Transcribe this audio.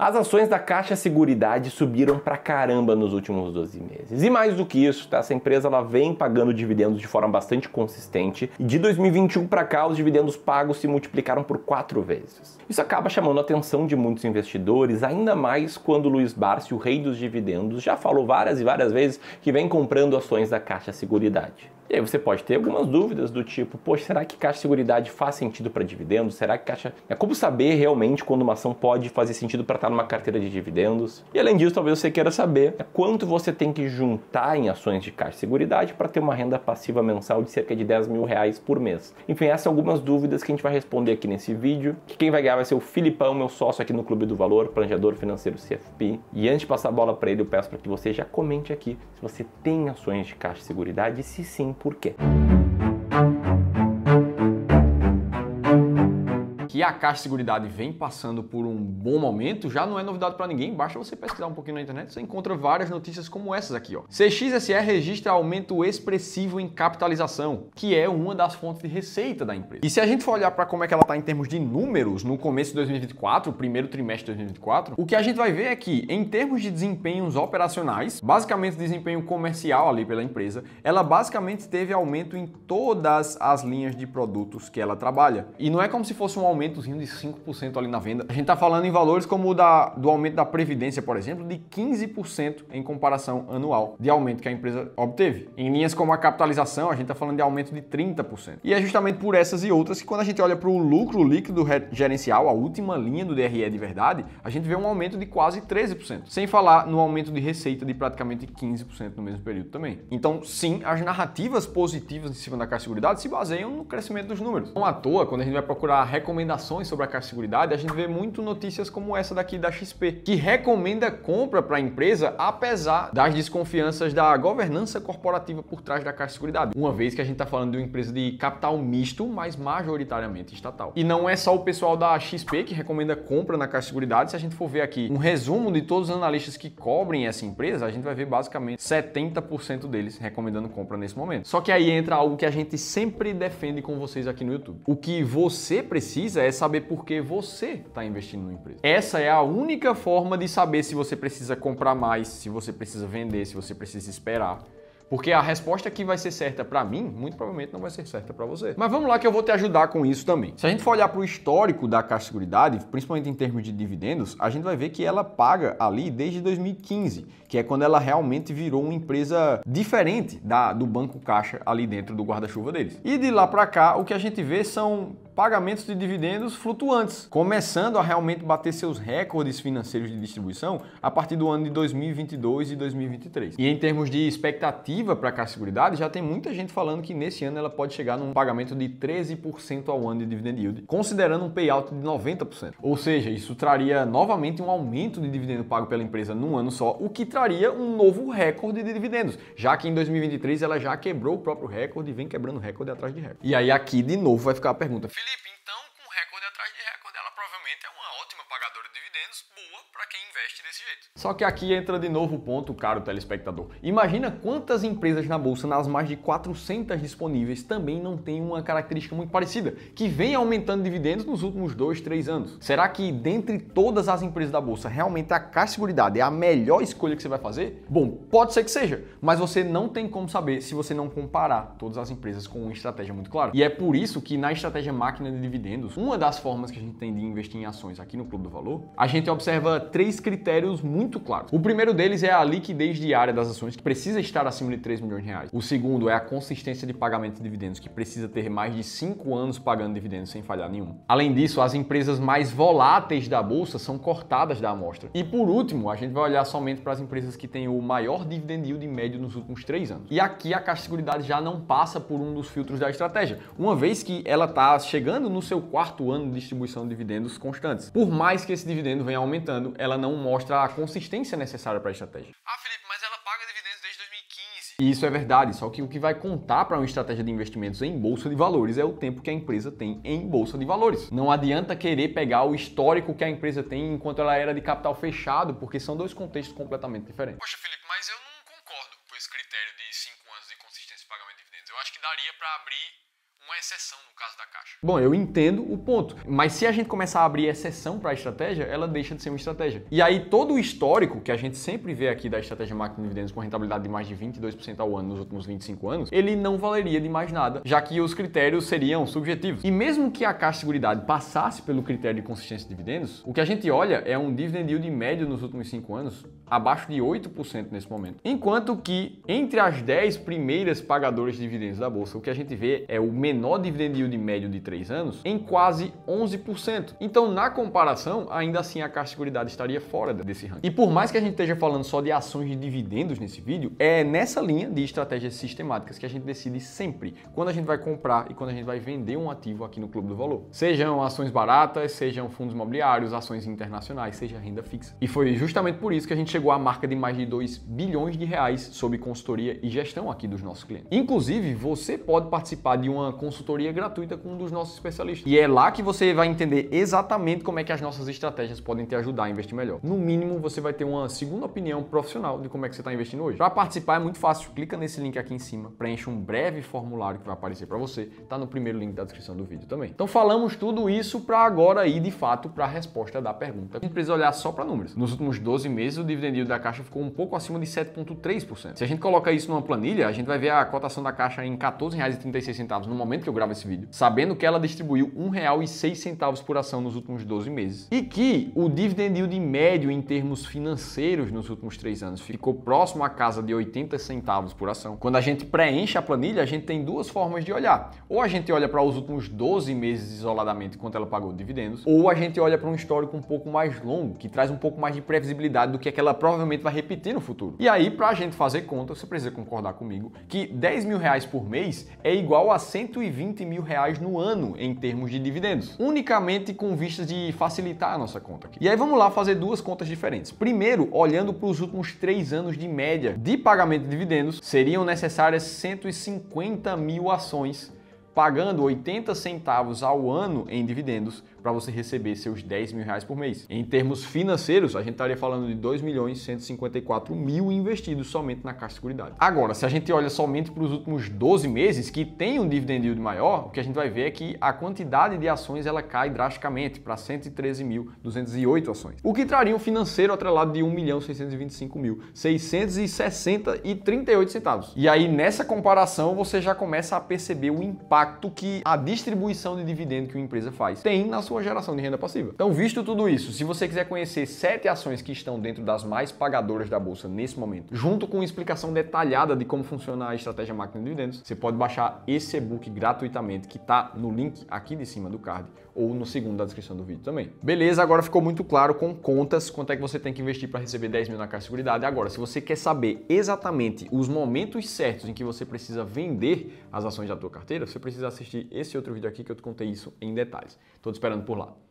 As ações da Caixa Seguridade subiram pra caramba nos últimos 12 meses. E mais do que isso, tá? essa empresa ela vem pagando dividendos de forma bastante consistente. E de 2021 para cá, os dividendos pagos se multiplicaram por quatro vezes. Isso acaba chamando a atenção de muitos investidores, ainda mais quando Luiz Barsi, o rei dos dividendos, já falou várias e várias vezes que vem comprando ações da Caixa Seguridade. E aí você pode ter algumas dúvidas do tipo, poxa, será que caixa de seguridade faz sentido para dividendos? Será que caixa... É como saber realmente quando uma ação pode fazer sentido para estar numa carteira de dividendos? E além disso, talvez você queira saber né, quanto você tem que juntar em ações de caixa de seguridade para ter uma renda passiva mensal de cerca de 10 mil reais por mês. Enfim, essas são algumas dúvidas que a gente vai responder aqui nesse vídeo. Que quem vai ganhar vai ser o Filipão, meu sócio aqui no Clube do Valor, planejador financeiro CFP. E antes de passar a bola para ele, eu peço para que você já comente aqui se você tem ações de caixa de seguridade e se sim, porquê. a Caixa de Seguridade vem passando por um bom momento, já não é novidade para ninguém, basta você pesquisar um pouquinho na internet, você encontra várias notícias como essas aqui. Ó. CXSE registra aumento expressivo em capitalização, que é uma das fontes de receita da empresa. E se a gente for olhar para como é que ela está em termos de números no começo de 2024, primeiro trimestre de 2024, o que a gente vai ver é que, em termos de desempenhos operacionais, basicamente desempenho comercial ali pela empresa, ela basicamente teve aumento em todas as linhas de produtos que ela trabalha. E não é como se fosse um aumento aumentozinho de 5% ali na venda. A gente está falando em valores como o da, do aumento da Previdência, por exemplo, de 15% em comparação anual de aumento que a empresa obteve. Em linhas como a capitalização, a gente está falando de aumento de 30%. E é justamente por essas e outras que quando a gente olha para o lucro líquido gerencial, a última linha do DRE de verdade, a gente vê um aumento de quase 13%. Sem falar no aumento de receita de praticamente 15% no mesmo período também. Então, sim, as narrativas positivas em cima da Caixa Seguridade se baseiam no crescimento dos números. Não à toa, quando a gente vai procurar recomendações recomendações sobre a Caixa de a gente vê muito notícias como essa daqui da XP, que recomenda compra para a empresa apesar das desconfianças da governança corporativa por trás da Caixa de uma vez que a gente está falando de uma empresa de capital misto, mas majoritariamente estatal. E não é só o pessoal da XP que recomenda compra na Caixa de se a gente for ver aqui um resumo de todos os analistas que cobrem essa empresa, a gente vai ver basicamente 70% deles recomendando compra nesse momento. Só que aí entra algo que a gente sempre defende com vocês aqui no YouTube. O que você precisa é é saber por que você está investindo numa empresa. Essa é a única forma de saber se você precisa comprar mais, se você precisa vender, se você precisa esperar. Porque a resposta que vai ser certa para mim, muito provavelmente não vai ser certa para você. Mas vamos lá que eu vou te ajudar com isso também. Se a gente for olhar para o histórico da Caixa Seguridade, principalmente em termos de dividendos, a gente vai ver que ela paga ali desde 2015, que é quando ela realmente virou uma empresa diferente da, do Banco Caixa ali dentro do guarda-chuva deles. E de lá para cá, o que a gente vê são pagamentos de dividendos flutuantes, começando a realmente bater seus recordes financeiros de distribuição a partir do ano de 2022 e 2023. E em termos de expectativa para a Caixa Seguridade, já tem muita gente falando que nesse ano ela pode chegar num pagamento de 13% ao ano de dividend yield, considerando um payout de 90%. Ou seja, isso traria novamente um aumento de dividendo pago pela empresa num ano só, o que traria um novo recorde de dividendos, já que em 2023 ela já quebrou o próprio recorde e vem quebrando recorde atrás de recorde. E aí aqui de novo vai ficar a pergunta, Felipe, Só que aqui entra de novo o ponto, caro telespectador. Imagina quantas empresas na bolsa, nas mais de 400 disponíveis, também não têm uma característica muito parecida, que vem aumentando dividendos nos últimos 2, 3 anos. Será que dentre todas as empresas da bolsa, realmente a Caixa Seguridade é a melhor escolha que você vai fazer? Bom, pode ser que seja, mas você não tem como saber se você não comparar todas as empresas com uma estratégia muito clara. E é por isso que na estratégia máquina de dividendos, uma das formas que a gente tem de investir em ações aqui no Clube do Valor, a gente observa três critérios muito muito claros. O primeiro deles é a liquidez diária das ações, que precisa estar acima de 3 milhões de reais. O segundo é a consistência de pagamento de dividendos, que precisa ter mais de 5 anos pagando dividendos sem falhar nenhum. Além disso, as empresas mais voláteis da bolsa são cortadas da amostra. E por último, a gente vai olhar somente para as empresas que têm o maior dividend yield médio nos últimos 3 anos. E aqui a Caixa de Seguridade já não passa por um dos filtros da estratégia, uma vez que ela está chegando no seu quarto ano de distribuição de dividendos constantes. Por mais que esse dividendo venha aumentando, ela não mostra a consistência consistência necessária para a estratégia. Ah, Felipe, mas ela paga dividendos desde 2015. E isso é verdade, só que o que vai contar para uma estratégia de investimentos em bolsa de valores é o tempo que a empresa tem em bolsa de valores. Não adianta querer pegar o histórico que a empresa tem enquanto ela era de capital fechado, porque são dois contextos completamente diferentes. Poxa, Felipe, mas eu não concordo com esse critério de 5 anos de consistência de pagamento de dividendos. Eu acho que daria para abrir uma exceção no caso da Caixa. Bom, eu entendo o ponto, mas se a gente começar a abrir exceção para a estratégia, ela deixa de ser uma estratégia. E aí todo o histórico que a gente sempre vê aqui da estratégia máquina de dividendos com rentabilidade de mais de 22% ao ano nos últimos 25 anos, ele não valeria de mais nada, já que os critérios seriam subjetivos. E mesmo que a Caixa de Seguridade passasse pelo critério de consistência de dividendos, o que a gente olha é um dividend yield médio nos últimos 5 anos abaixo de 8% nesse momento. Enquanto que entre as 10 primeiras pagadoras de dividendos da bolsa, o que a gente vê é o menor dividend yield médio de 3 anos em quase 11%. Então, na comparação, ainda assim a Caixa Seguridade estaria fora desse ranking. E por mais que a gente esteja falando só de ações de dividendos nesse vídeo, é nessa linha de estratégias sistemáticas que a gente decide sempre quando a gente vai comprar e quando a gente vai vender um ativo aqui no Clube do Valor. Sejam ações baratas, sejam fundos imobiliários, ações internacionais, seja renda fixa. E foi justamente por isso que a gente chegou à marca de mais de 2 bilhões de reais sob consultoria e gestão aqui dos nossos clientes. Inclusive, você pode participar de uma consultoria gratuita com um dos nossos especialistas. E é lá que você vai entender exatamente como é que as nossas estratégias podem te ajudar a investir melhor. No mínimo, você vai ter uma segunda opinião profissional de como é que você está investindo hoje. Para participar é muito fácil, clica nesse link aqui em cima, preenche um breve formulário que vai aparecer para você, tá no primeiro link da descrição do vídeo também. Então falamos tudo isso para agora ir de fato para a resposta da pergunta. Não precisa olhar só para números. Nos últimos 12 meses, o dividendo yield da Caixa ficou um pouco acima de 7,3%. Se a gente colocar isso numa planilha, a gente vai ver a cotação da Caixa em R$14,36 no momento que eu gravo esse vídeo, sabendo que ela distribuiu R$1,06 por ação nos últimos 12 meses e que o dividend yield médio em termos financeiros nos últimos três anos ficou próximo à casa de 80 centavos por ação. Quando a gente preenche a planilha, a gente tem duas formas de olhar. Ou a gente olha para os últimos 12 meses isoladamente quanto ela pagou dividendos, ou a gente olha para um histórico um pouco mais longo, que traz um pouco mais de previsibilidade do que aquela provavelmente vai repetir no futuro. E aí, para a gente fazer conta, você precisa concordar comigo que 10 mil reais por mês é igual a 120 mil reais no ano em termos de dividendos, unicamente com vistas de facilitar a nossa conta aqui. E aí vamos lá fazer duas contas diferentes. Primeiro, olhando para os últimos três anos de média de pagamento de dividendos, seriam necessárias 150 mil ações pagando 80 centavos ao ano em dividendos para você receber seus 10 mil reais por mês. Em termos financeiros, a gente estaria falando de 2 milhões 154 mil investidos somente na Caixa de Seguridade. Agora, se a gente olha somente para os últimos 12 meses, que tem um dividend yield maior, o que a gente vai ver é que a quantidade de ações ela cai drasticamente para 113.208 ações, o que traria um financeiro atrelado de 1 milhão 625 mil 660 e 38 centavos. E aí nessa comparação você já começa a perceber o impacto que a distribuição de dividendo que uma empresa faz tem na sua sua geração de renda passiva. Então, visto tudo isso, se você quiser conhecer sete ações que estão dentro das mais pagadoras da bolsa nesse momento, junto com explicação detalhada de como funciona a estratégia máquina de dividendos, você pode baixar esse e-book gratuitamente que está no link aqui de cima do card ou no segundo da descrição do vídeo também. Beleza, agora ficou muito claro com contas quanto é que você tem que investir para receber 10 mil na Caixa de Seguridade. Agora, se você quer saber exatamente os momentos certos em que você precisa vender as ações da tua carteira, você precisa assistir esse outro vídeo aqui que eu te contei isso em detalhes. Estou te esperando por lá.